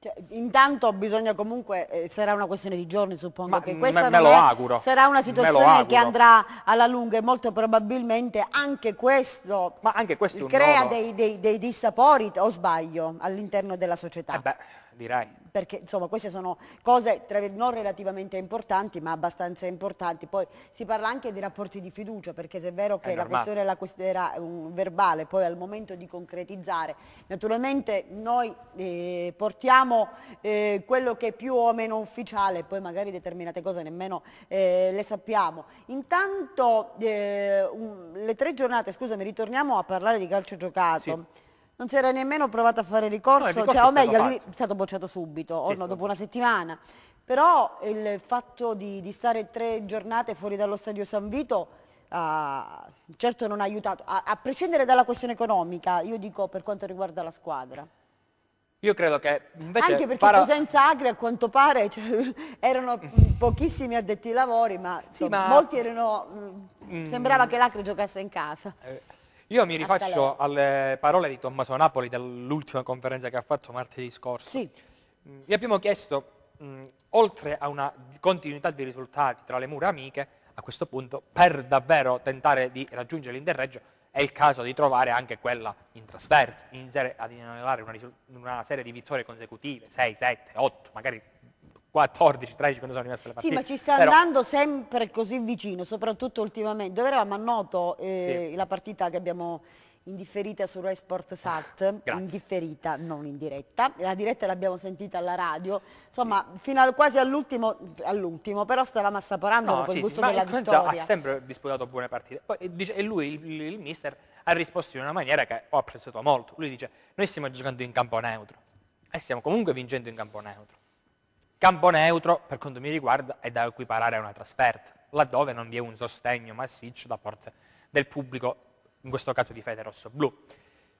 Cioè, intanto bisogna comunque, eh, sarà una questione di giorni suppongo Ma che questa me, me auguro, sarà una situazione che andrà alla lunga e molto probabilmente anche questo, anche questo crea dei, dei, dei, dissapori o sbaglio all'interno della società. Eh Direi. Perché insomma queste sono cose non relativamente importanti ma abbastanza importanti. Poi si parla anche dei rapporti di fiducia perché se è vero che è la questione era, era um, verbale, poi al momento di concretizzare, naturalmente noi eh, portiamo eh, quello che è più o meno ufficiale, poi magari determinate cose nemmeno eh, le sappiamo. Intanto um, le tre giornate, scusami, ritorniamo a parlare di calcio giocato. Sì non si era nemmeno provato a fare ricorso, no, cioè, ricorso cioè, o meglio, lui è stato bocciato subito, sì, no, dopo una settimana. Però il fatto di, di, stare tre giornate fuori dallo stadio San Vito uh, certo non ha aiutato, a, a prescindere dalla questione economica, io dico per quanto riguarda la squadra. Io credo che invece... Anche perché para... Cosenza Agri a quanto pare cioè, erano pochissimi addetti ai lavori, ma, insomma, sì, ma... molti erano... Mm. Sembrava che l'Acre giocasse in casa. Eh. Io mi rifaccio alle parole di Tommaso Napoli dell'ultima conferenza che ha fatto martedì scorso. Sì. Mm, gli abbiamo chiesto, mh, mm, oltre a una continuità di risultati tra le mura amiche, a questo punto, per davvero tentare di raggiungere l'interreggio, è il caso di trovare anche quella in trasferta, iniziare ad inanellare una, una serie di vittorie consecutive, 6, 7, 8, magari 14, 13 quando sono rimaste le partite. Sì, ma ci sta Però... andando sempre così vicino, soprattutto ultimamente. Dove eravamo a Noto eh, sì. la partita che abbiamo indifferita su Rai Sport Sat, ah, Grazie. indifferita, non in diretta, la diretta l'abbiamo sentita alla radio, insomma sì. fino a, quasi all'ultimo, all'ultimo, però stavamo assaporando no, sì, il gusto sì, della vittoria. Ha sempre disputato buone partite, Poi, eh, dice, e lui, il, il, mister, ha risposto in una maniera che ho apprezzato molto, lui dice noi stiamo giocando in campo neutro e stiamo comunque vincendo in campo neutro, Campo neutro, per quanto mi riguarda, è da equiparare a una trasferta, laddove non vi è un sostegno massiccio da parte del pubblico, in questo caso di fede rosso-blu.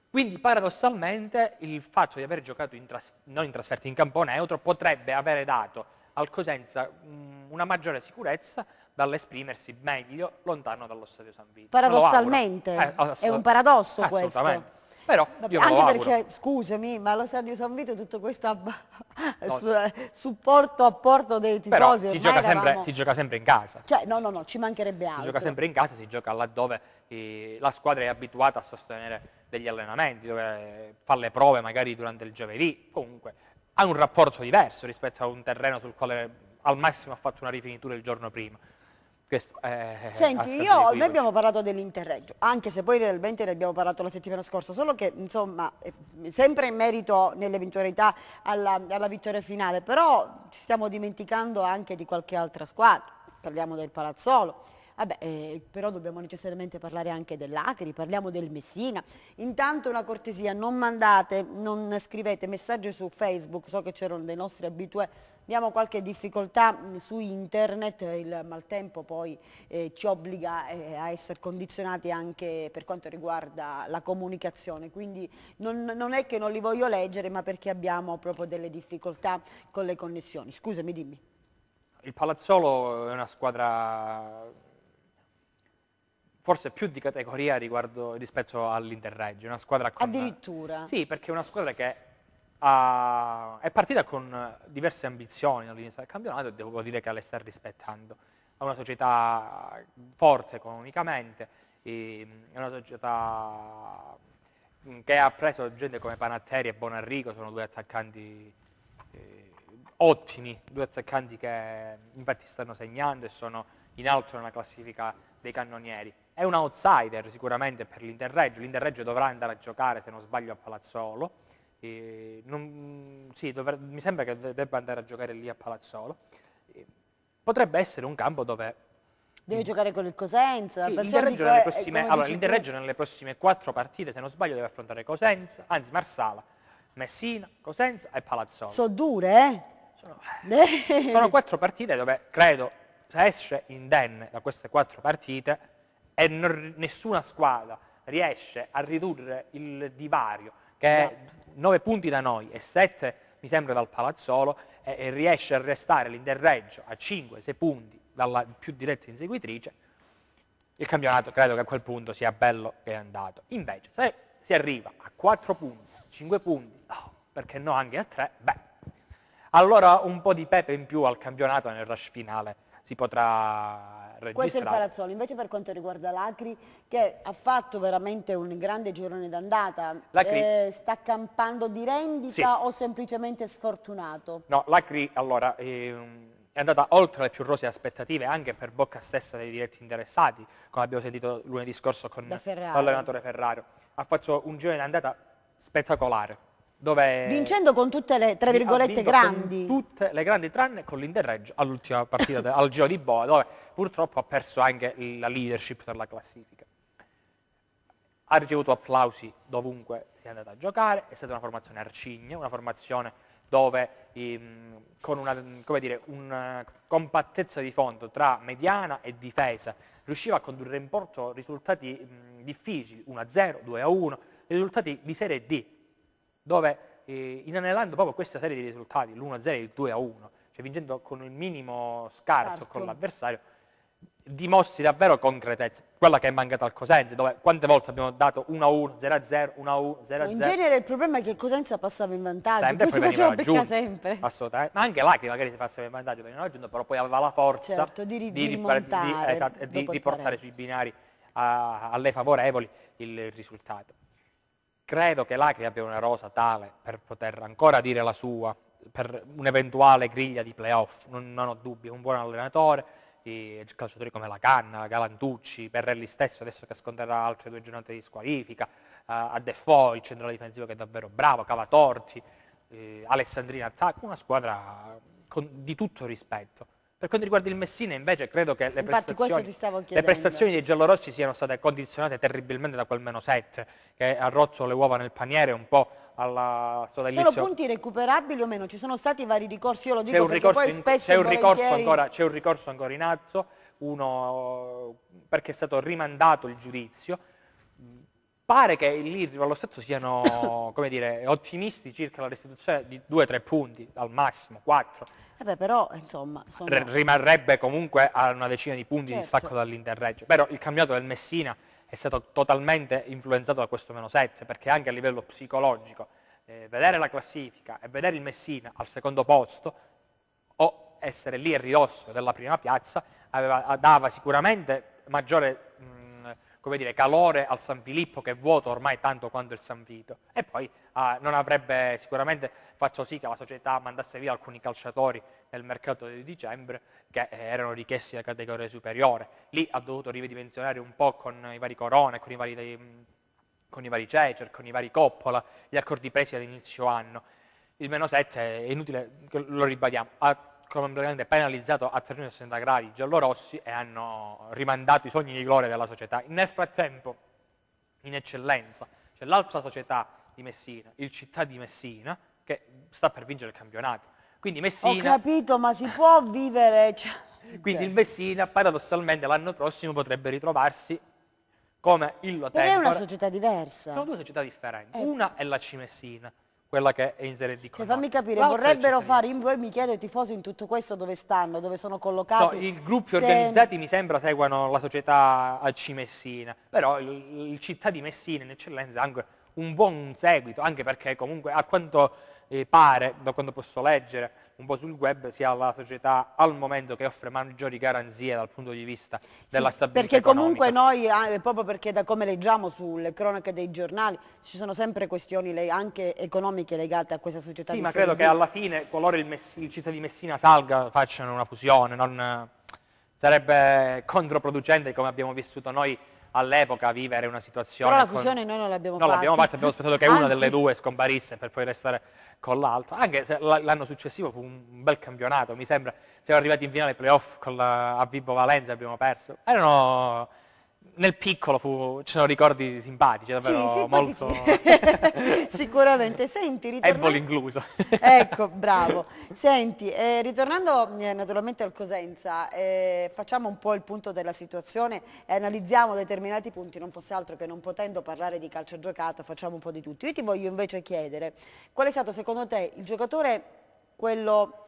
Quindi paradossalmente il fatto di aver giocato in tras- non in trasferta, in campo neutro, potrebbe avere dato al Cosenza mm, una maggiore sicurezza dall'esprimersi meglio lontano dallo stadio San Vito. Paradossalmente, eh, ass- è un paradosso questo. Assolutamente. Però abbiamo Anche perché, scusami, ma lo stadio San Vito tutto questo no. su, supporto apporto dei tifosi. Però si gioca, eravamo... sempre, si gioca, sempre, in casa. Cioè, no, no, no, ci mancherebbe altro. Si gioca sempre in casa, si gioca laddove eh, la squadra è abituata a sostenere degli allenamenti, dove eh, fa le prove magari durante il giovedì, comunque ha un rapporto diverso rispetto a un terreno sul quale al massimo ha fatto una rifinitura il giorno prima. Questo, eh, eh, eh Senti, io, noi abbiamo parlato dell'interreggio, anche se poi realmente ne abbiamo parlato la settimana scorsa, solo che insomma, eh, sempre in merito nell'eventualità alla, alla vittoria finale, però ci stiamo dimenticando anche di qualche altra squadra, parliamo del Palazzolo, Vabbè, eh, però dobbiamo necessariamente parlare anche dell'Acri, parliamo del Messina. Intanto una cortesia, non mandate, non scrivete messaggi su Facebook, so che c'erano dei nostri abitue. abbiamo qualche difficoltà mm, su internet, il maltempo poi eh, ci obbliga eh, a essere condizionati anche per quanto riguarda la comunicazione, quindi non, non, è che non li voglio leggere ma perché abbiamo proprio delle difficoltà con le connessioni. Scusami, dimmi. Il Palazzolo è una squadra forse più di categoria riguardo, rispetto all'Interregge, una squadra con... Addirittura? Sì, perché è una squadra che ha, è partita con diverse ambizioni all'inizio del campionato e devo dire che le sta rispettando. È una società forte economicamente, è una società che ha preso gente come Panatteri e Bonarrico, sono due attaccanti eh, ottimi, due attaccanti che infatti stanno segnando e sono in alto nella classifica dei cannonieri è un outsider sicuramente per l'Interreggio, l'Interreggio dovrà andare a giocare se non sbaglio a Palazzolo, e, non, sì, dovrà, mi sembra che debba andare a giocare lì a Palazzolo, e, potrebbe essere un campo dove... Deve giocare con il Cosenza. Sì, L'Interreggio nelle, eh, prossime, allora, nelle prossime quattro partite, se non sbaglio, deve affrontare Cosenza, anzi Marsala, Messina, Cosenza e Palazzolo. Sono dure, eh? Sono, sono quattro partite dove credo se esce indenne da queste quattro partite e non, nessuna squadra riesce a ridurre il divario che è 9 esatto. punti da noi e 7 mi sembra dal Palazzolo e, e riesce a restare l'interreggio a 5-6 punti dalla più diretta inseguitrice, il campionato credo che a quel punto sia bello che è andato. Invece se si arriva a 4 punti, 5 punti, oh, perché no anche a 3, beh, allora un po' di pepe in più al campionato nel rush finale si potrà registrato. Questo è il Palazzolo, invece per quanto riguarda l'Acri che ha fatto veramente un grande girone d'andata, eh, sta campando di rendita sì. o semplicemente sfortunato? No, l'Acri allora, ehm, è andata oltre le più rose aspettative anche per bocca stessa dei diretti interessati, come abbiamo sentito lunedì scorso con l'allenatore Ferrario. Ha fatto un girone d'andata spettacolare. Dove vincendo con tutte le tra virgolette grandi tutte le grandi tranne con l'Interreggio all'ultima partita al giro di Boa dove purtroppo ha perso anche la leadership per la classifica. Ha ricevuto applausi dovunque sia andata a giocare, è stata una formazione arcigna, una formazione dove ehm, con una, dire, una, compattezza di fondo tra mediana e difesa riusciva a condurre in porto risultati mh, ehm, difficili, 1-0, 2-1, risultati di serie D, dove eh, inanellando proprio questa serie di risultati, l'1-0 e il 2-1, cioè vincendo con il minimo scarto Sarto. con certo. l'avversario, dimostri davvero concretezza, quella che è mancata al Cosenza, dove quante volte abbiamo dato 1-1, a 0-0, a 1-1, a 0-0. a In genere il problema è che il Cosenza passava in vantaggio, sempre, poi, poi si faceva becca sempre. Assolutamente, ma anche l'Acri magari si passava in vantaggio per non aggiunto, però poi aveva la forza certo, di, di, rimontare, esatto, di, di, portare sui binari a, alle favorevoli il risultato. Credo che l'Acri abbia una rosa tale per poter ancora dire la sua per un'eventuale griglia di playoff, non, non ho dubbi, un buon allenatore, di calciatori come la Canna, Galantucci, Perrelli stesso adesso che sconterà altre due giornate di squalifica, uh, eh, a De Foy, il centro difensivo che è davvero bravo, Cavatorti, eh, Alessandrina Attacco, una squadra con, di tutto rispetto. Per quanto riguarda il Messina invece credo che le Infatti, prestazioni, le prestazioni dei giallorossi siano state condizionate terribilmente da quel meno 7 che ha rotto le uova nel paniere un po' alla sodalizio. Sono punti recuperabili o meno? Ci sono stati vari ricorsi, io lo dico perché ricorso poi in, spesso c'è un, volentieri... ricorso ancora, un ricorso ancora in atto, uno perché è stato rimandato il giudizio. Pare che lì allo Stato siano come dire, ottimisti circa la restituzione di 2-3 punti, al massimo 4. Eh beh, però, insomma, sono... Rimarrebbe comunque a una decina di punti certo. di stacco dall'Interreggio. Però il cambiato del Messina è stato totalmente influenzato da questo meno 7, perché anche a livello psicologico eh, vedere la classifica e vedere il Messina al secondo posto o essere lì a ridosso della prima piazza aveva, dava sicuramente maggiore come dire, calore al San Filippo che è vuoto ormai tanto quanto il San Vito. E poi eh, non avrebbe sicuramente fatto sì che la società mandasse via alcuni calciatori nel mercato di dicembre che eh, erano richiesti da categoria superiore. Lì ha dovuto ridimensionare un po' con i vari Corona, con i vari, mm, con i vari Cecer, con i vari Coppola, gli accordi presi all'inizio anno. Il meno 7 è inutile, lo ribadiamo, ha come penalizzato a 360 gradi giallorossi e hanno rimandato i sogni di gloria della società. Nel frattempo, in eccellenza, c'è l'altra società di Messina, il Città di Messina, che sta per vincere il campionato. Quindi Messina... Ho capito, ma si può vivere... Cioè, Quindi cioè. il Messina paradossalmente l'anno prossimo potrebbe ritrovarsi come il Lotempora. Però è una società diversa. Sono due società differenti. Eh. Una è la C Messina, quella che è in Serie D. Cioè, fammi capire, Quattro vorrebbero fare, in, poi mi chiedo i tifosi in tutto questo dove stanno, dove sono collocati. No, i gruppi se... organizzati mi sembra seguano la società AC Messina, però il, il Città di Messina in eccellenza ha anche un buon seguito, anche perché comunque a quanto eh, pare, da quando posso leggere un po' sul web, sia la società al momento che offre maggiori garanzie dal punto di vista della sì, stabilità Perché comunque economica. noi, eh, proprio perché da come leggiamo sulle cronache dei giornali, ci sono sempre questioni le, anche economiche legate a questa società. Sì, ma credo che alla fine, qualora il, Messi, il città di Messina salga, facciano una fusione, non, sarebbe controproducente come abbiamo vissuto noi all'epoca vivere una situazione... Però la fusione con... noi non l'abbiamo fatta. l'abbiamo fatta, abbiamo aspettato che Anzi... una delle due scomparisse per poi restare con l'altra. Anche se l'anno successivo fu un bel campionato, mi sembra. Siamo arrivati in finale playoff con la... a Vibo Valenza, abbiamo perso. Erano nel piccolo fu, ci sono ricordi simpatici, davvero sì, molto... Sicuramente. Senti, ritornando... Ebbol incluso. ecco, bravo. Senti, eh, ritornando eh, naturalmente al Cosenza, eh, facciamo un po' il punto della situazione e analizziamo determinati punti, non fosse altro che non potendo parlare di calcio giocato, facciamo un po' di tutto. Io ti voglio invece chiedere, qual è stato secondo te il giocatore quello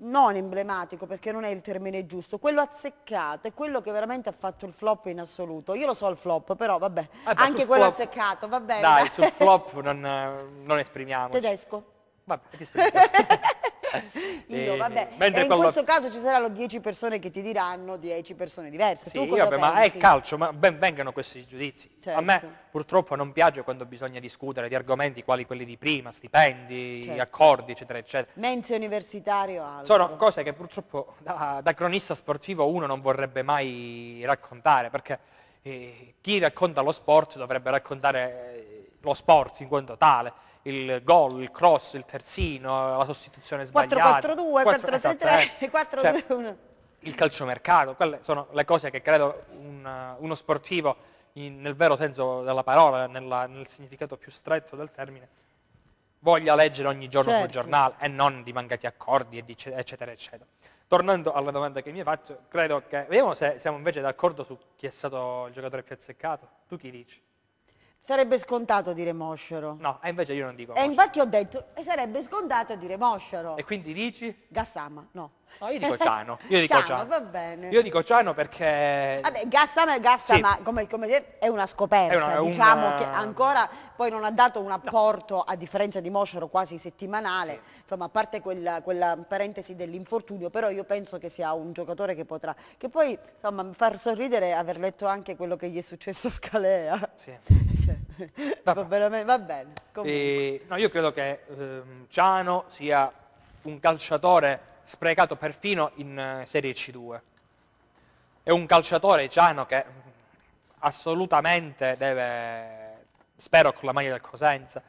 non emblematico perché non è il termine giusto, quello azzeccato, è quello che veramente ha fatto il flop in assoluto. Io lo so il flop, però vabbè, eh beh, anche quello azzeccato, va bene. Dai, sul flop non, non esprimiamoci. Tedesco. Vabbè, ti esprimo. Io, eh, vabbè. Mentre e in questo caso ci saranno 10 persone che ti diranno 10 persone diverse. Sì, io, vabbè, ma è calcio, ma ben vengano questi giudizi. Certo. A me certo. purtroppo non piace quando bisogna discutere di argomenti quali quelli di prima, stipendi, certo. accordi, eccetera, eccetera. Menze universitario altro. Sono cose che purtroppo da, da cronista sportivo uno non vorrebbe mai raccontare, perché eh, chi racconta lo sport dovrebbe raccontare eh, lo sport in quanto tale il gol, il cross, il terzino, la sostituzione sbagliata. 4-4-2, 4-3-3, 4-2-1. Il calciomercato, quelle sono le cose che credo un, uno sportivo, in, nel vero senso della parola, nella, nel significato più stretto del termine, voglia leggere ogni giorno certo. sul giornale e non di mancati accordi, eccetera, eccetera. Tornando alla domanda che mi hai fatto, credo che... Vediamo se siamo invece d'accordo su chi è stato il giocatore più azzeccato. Tu chi dici? Sarebbe scontato dire moscero. No, e invece io non dico E infatti ho detto, sarebbe scontato dire moscero. E quindi dici? Gassama, no. No, io dico Ciano. Io dico Ciano, Ciano. va bene. Io dico Ciano perché... Vabbè, Gassama, Gassama sì. come, come è una scoperta, è una, è diciamo, una... che eh, ancora poi non ha dato un apporto, no. a differenza di Moscero, quasi settimanale, sì. insomma, a parte quella, quella parentesi dell'infortunio, però io penso che sia un giocatore che potrà... Che poi, insomma, fa sorridere aver letto anche quello che gli è successo a Scalea. Sì. cioè, va, bene, va bene. E, no, io credo che ehm, Ciano sia un calciatore sprecato perfino in eh, Serie C2. È un calciatore Ciano che assolutamente deve, spero con la maglia del Cosenza,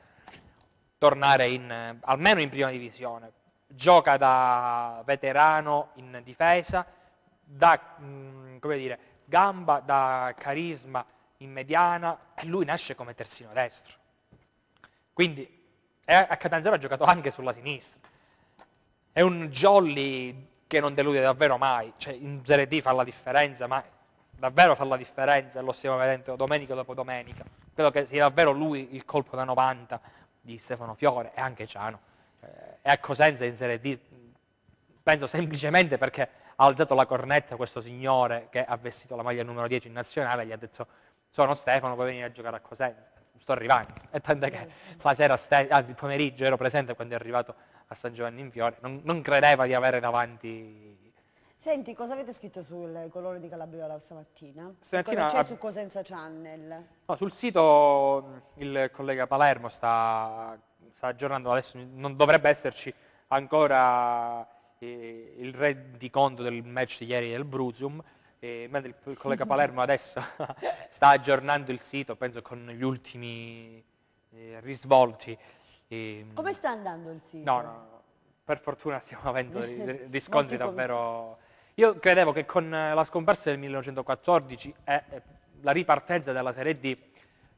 tornare in, eh, almeno in prima divisione. Gioca da veterano in difesa, da mm, dire, gamba, da carisma in mediana e lui nasce come terzino destro. Quindi eh, a Catanzaro ha giocato anche sulla sinistra. È un jolly che non delude davvero mai, cioè in Serie D fa la differenza, ma davvero fa la differenza, lo stiamo vedendo domenica dopo domenica. Credo che sia davvero lui il colpo da 90 di Stefano Fiore e anche Ciano. è eh, a Cosenza ecco, in Serie D, penso semplicemente perché ha alzato la cornetta questo signore che ha vestito la maglia numero 10 in nazionale e gli ha detto sono Stefano, puoi venire a giocare a Cosenza. Sto arrivando. E tant'è che la sera, anzi il pomeriggio ero presente quando è arrivato a San Giovanni in Fiore, non, non credeva di avere davanti Senti, cosa avete scritto sul colore di Calabriola stamattina? stamattina cosa c'è ab... su Cosenza Channel? No, sul sito mm, il collega Palermo sta, sta, aggiornando, adesso non dovrebbe esserci ancora eh, il rendiconto del match di ieri del Brusium, eh, mentre il collega Palermo adesso sta aggiornando il sito, penso con gli ultimi eh, risvolti e, ehm, Come sta andando il sito? No, no, per fortuna stiamo avendo riscontri davvero... Io credevo che con eh, la scomparsa del 1914 e eh, eh, la ripartenza della Serie D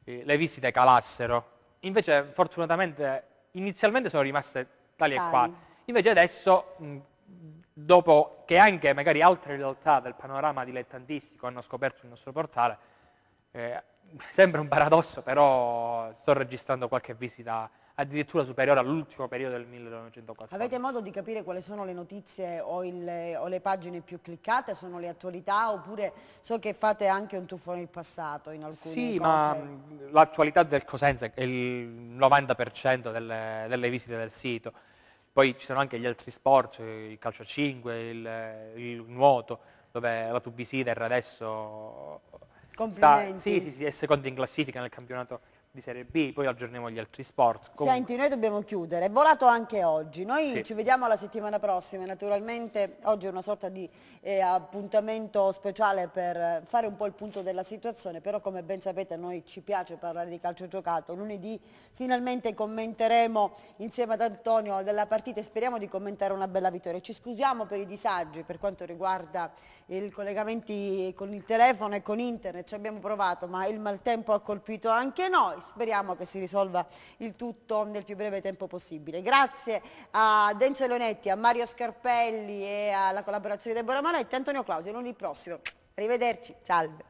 le visite calassero. Invece fortunatamente inizialmente sono rimaste tali e quali. Invece adesso, dopo che anche magari altre realtà del panorama dilettantistico hanno scoperto il nostro portale, eh, sembra un paradosso, però sto registrando qualche visita addirittura superiore all'ultimo periodo del 1914. Avete modo di capire quali sono le notizie o, il, o, le pagine più cliccate, sono le attualità oppure so che fate anche un tuffo nel passato in alcuni sì, Sì, ma l'attualità del Cosenza è il 90% delle, delle, visite del sito. Poi ci sono anche gli altri sport, il calcio a 5, il, il nuoto, dove la Tubisider adesso sta, sì, sì, sì, è secondo in classifica nel campionato di Serie B, poi aggiorniamo gli altri sport. Comunque. Senti, noi dobbiamo chiudere, è volato anche oggi, noi sì. ci vediamo la settimana prossima, naturalmente oggi è una sorta di eh, appuntamento speciale per fare un po' il punto della situazione, però come ben sapete a noi ci piace parlare di calcio giocato, lunedì finalmente commenteremo insieme ad Antonio della partita e speriamo di commentare una bella vittoria. Ci scusiamo per i disagi per quanto riguarda i collegamenti con il telefono e con internet, ci abbiamo provato, ma il maltempo ha colpito anche noi, speriamo che si risolva il tutto nel più breve tempo possibile. Grazie a Denzo Leonetti, a Mario Scarpelli e alla collaborazione di Deborah Manetti, Antonio Clausi, lunedì prossimo. Arrivederci, salve.